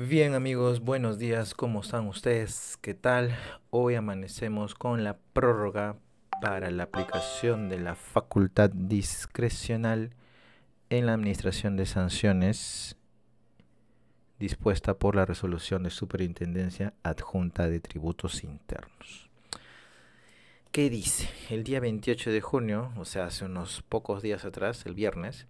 Bien amigos, buenos días, ¿cómo están ustedes? ¿Qué tal? Hoy amanecemos con la prórroga para la aplicación de la facultad discrecional en la administración de sanciones dispuesta por la resolución de superintendencia adjunta de tributos internos. ¿Qué dice? El día 28 de junio, o sea, hace unos pocos días atrás, el viernes,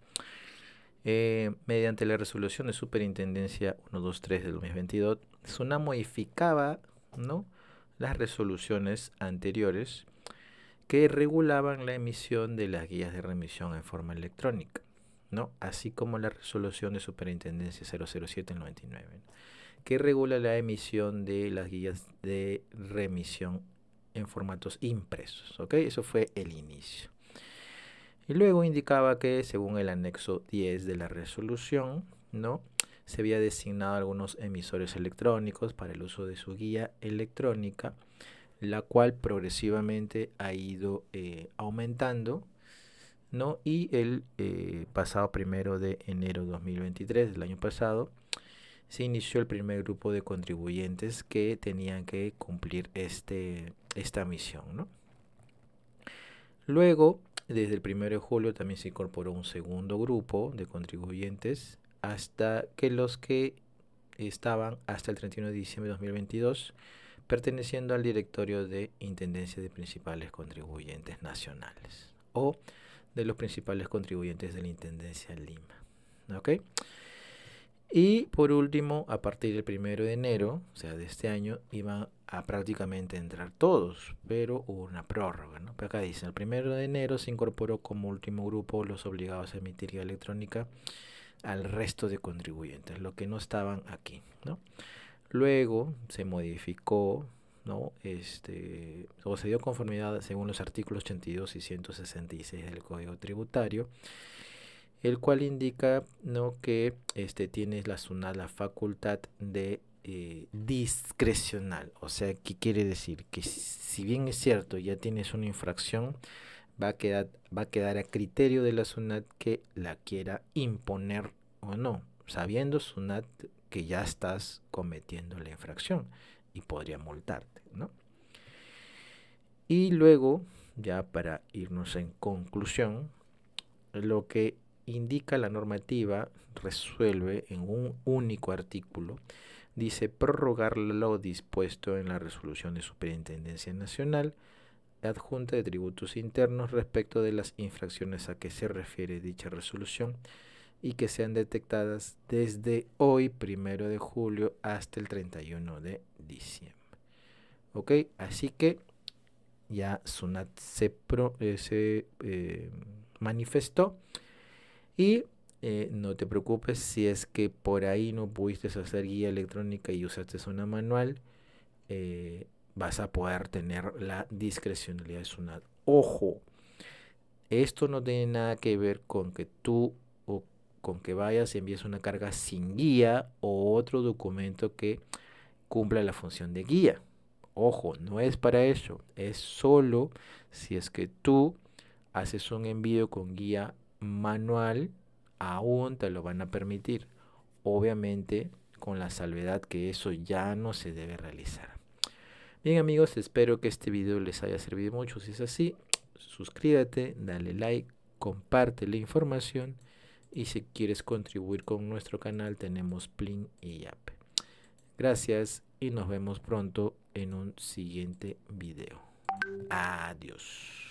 eh, mediante la resolución de Superintendencia 123 del 2022, SUNA modificaba ¿no? las resoluciones anteriores que regulaban la emisión de las guías de remisión en forma electrónica, ¿no? así como la resolución de Superintendencia 007 del 99, que regula la emisión de las guías de remisión en formatos impresos. Eso fue el inicio. Y luego indicaba que, según el anexo 10 de la resolución, ¿no? se había designado algunos emisores electrónicos para el uso de su guía electrónica, la cual progresivamente ha ido eh, aumentando. ¿no? Y el eh, pasado primero de enero de 2023 del año pasado se inició el primer grupo de contribuyentes que tenían que cumplir este, esta misión. ¿no? Luego, desde el 1 de julio también se incorporó un segundo grupo de contribuyentes hasta que los que estaban hasta el 31 de diciembre de 2022 perteneciendo al directorio de Intendencia de Principales Contribuyentes Nacionales o de los principales contribuyentes de la Intendencia Lima. Y por último, a partir del primero de enero, o sea, de este año, iban a prácticamente entrar todos, pero hubo una prórroga. ¿no? Pero acá dice, el primero de enero se incorporó como último grupo los obligados a emitir guía electrónica al resto de contribuyentes, los que no estaban aquí. ¿no? Luego se modificó, ¿no? este, o se dio conformidad según los artículos 82 y 166 del Código Tributario el cual indica ¿no? que este, tienes la, SUNAT la facultad de eh, discrecional. O sea, ¿qué quiere decir? Que si bien es cierto, ya tienes una infracción, va a quedar, va a, quedar a criterio de la SUNAT que la quiera imponer o no, sabiendo SUNAT que ya estás cometiendo la infracción y podría multarte, Y luego, ya para irnos en conclusión, lo que indica la normativa, resuelve en un único artículo, dice prorrogar lo dispuesto en la resolución de Superintendencia Nacional adjunta de tributos internos respecto de las infracciones a que se refiere dicha resolución y que sean detectadas desde hoy, primero de julio, hasta el 31 de diciembre. Ok, así que ya Sunat se, eh, se eh, manifestó y eh, no te preocupes si es que por ahí no pudiste hacer guía electrónica y usaste zona manual. Eh, vas a poder tener la discrecionalidad de SUNAT. Ojo, esto no tiene nada que ver con que tú o con que vayas y envíes una carga sin guía o otro documento que cumpla la función de guía. Ojo, no es para eso, es solo si es que tú haces un envío con guía manual aún te lo van a permitir. Obviamente con la salvedad que eso ya no se debe realizar. Bien amigos, espero que este video les haya servido mucho. Si es así, suscríbete, dale like, comparte la información y si quieres contribuir con nuestro canal tenemos Plin y App. Gracias y nos vemos pronto en un siguiente video. Adiós.